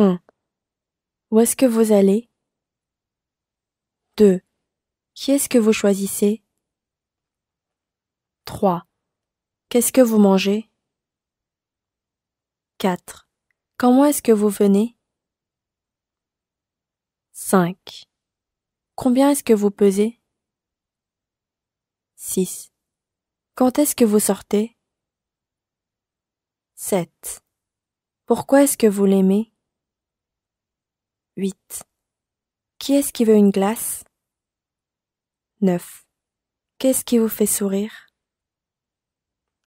1. Où est-ce que vous allez 2. Qui est-ce que vous choisissez 3. Qu'est-ce que vous mangez 4. Comment est-ce que vous venez 5. Combien est-ce que vous pesez 6. Quand est-ce que vous sortez 7. Pourquoi est-ce que vous l'aimez 8. Qui est-ce qui veut une glace 9. Qu'est-ce qui vous fait sourire